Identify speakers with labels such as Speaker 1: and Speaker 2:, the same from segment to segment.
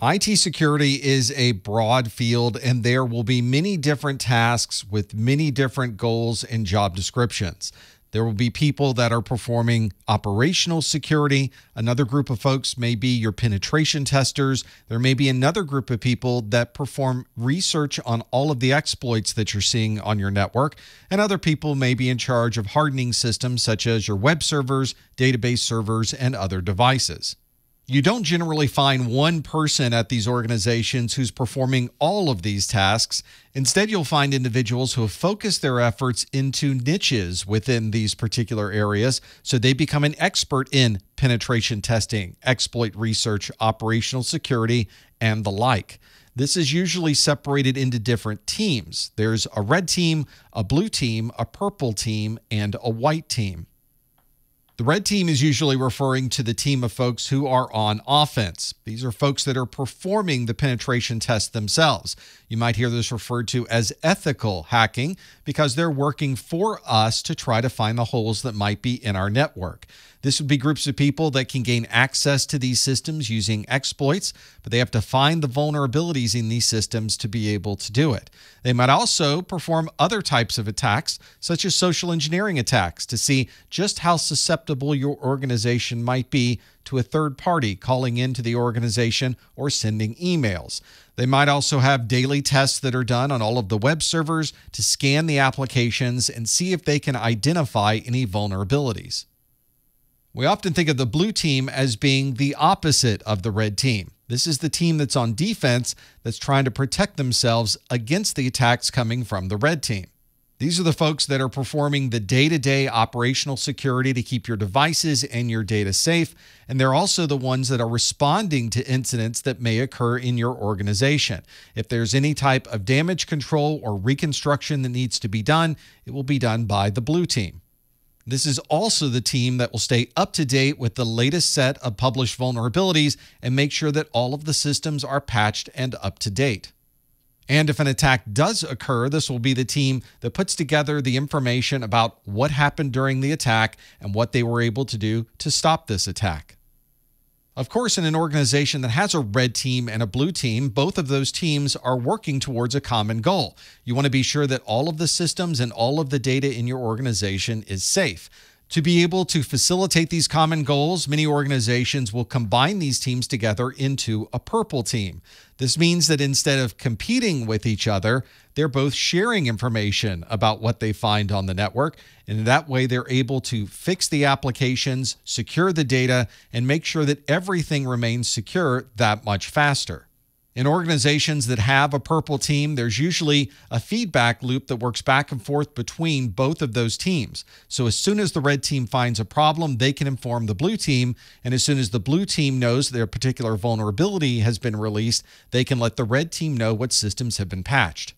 Speaker 1: IT security is a broad field, and there will be many different tasks with many different goals and job descriptions. There will be people that are performing operational security. Another group of folks may be your penetration testers. There may be another group of people that perform research on all of the exploits that you're seeing on your network. And other people may be in charge of hardening systems such as your web servers, database servers, and other devices you don't generally find one person at these organizations who's performing all of these tasks. Instead, you'll find individuals who have focused their efforts into niches within these particular areas. So they become an expert in penetration testing, exploit research, operational security, and the like. This is usually separated into different teams there's a red team, a blue team, a purple team, and a white team. The red team is usually referring to the team of folks who are on offense. These are folks that are performing the penetration test themselves. You might hear this referred to as ethical hacking because they're working for us to try to find the holes that might be in our network. This would be groups of people that can gain access to these systems using exploits, but they have to find the vulnerabilities in these systems to be able to do it. They might also perform other types of attacks, such as social engineering attacks, to see just how susceptible your organization might be to a third party calling into the organization or sending emails. They might also have daily tests that are done on all of the web servers to scan the applications and see if they can identify any vulnerabilities. We often think of the blue team as being the opposite of the red team. This is the team that's on defense that's trying to protect themselves against the attacks coming from the red team. These are the folks that are performing the day to day operational security to keep your devices and your data safe. And they're also the ones that are responding to incidents that may occur in your organization. If there's any type of damage control or reconstruction that needs to be done, it will be done by the blue team. This is also the team that will stay up to date with the latest set of published vulnerabilities and make sure that all of the systems are patched and up to date. And if an attack does occur, this will be the team that puts together the information about what happened during the attack and what they were able to do to stop this attack. Of course, in an organization that has a red team and a blue team, both of those teams are working towards a common goal. You want to be sure that all of the systems and all of the data in your organization is safe. To be able to facilitate these common goals, many organizations will combine these teams together into a purple team. This means that instead of competing with each other, they're both sharing information about what they find on the network. And that way, they're able to fix the applications, secure the data, and make sure that everything remains secure that much faster. In organizations that have a purple team, there's usually a feedback loop that works back and forth between both of those teams. So as soon as the red team finds a problem, they can inform the blue team. And as soon as the blue team knows their particular vulnerability has been released, they can let the red team know what systems have been patched.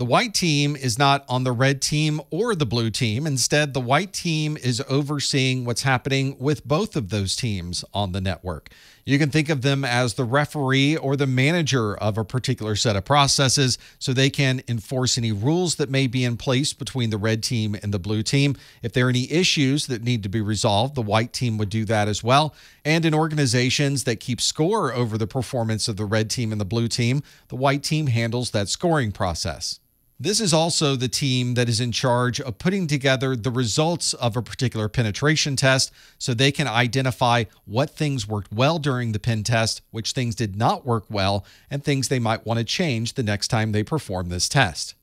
Speaker 1: The white team is not on the red team or the blue team. Instead, the white team is overseeing what's happening with both of those teams on the network. You can think of them as the referee or the manager of a particular set of processes so they can enforce any rules that may be in place between the red team and the blue team. If there are any issues that need to be resolved, the white team would do that as well. And in organizations that keep score over the performance of the red team and the blue team, the white team handles that scoring process. This is also the team that is in charge of putting together the results of a particular penetration test so they can identify what things worked well during the pen test, which things did not work well, and things they might want to change the next time they perform this test.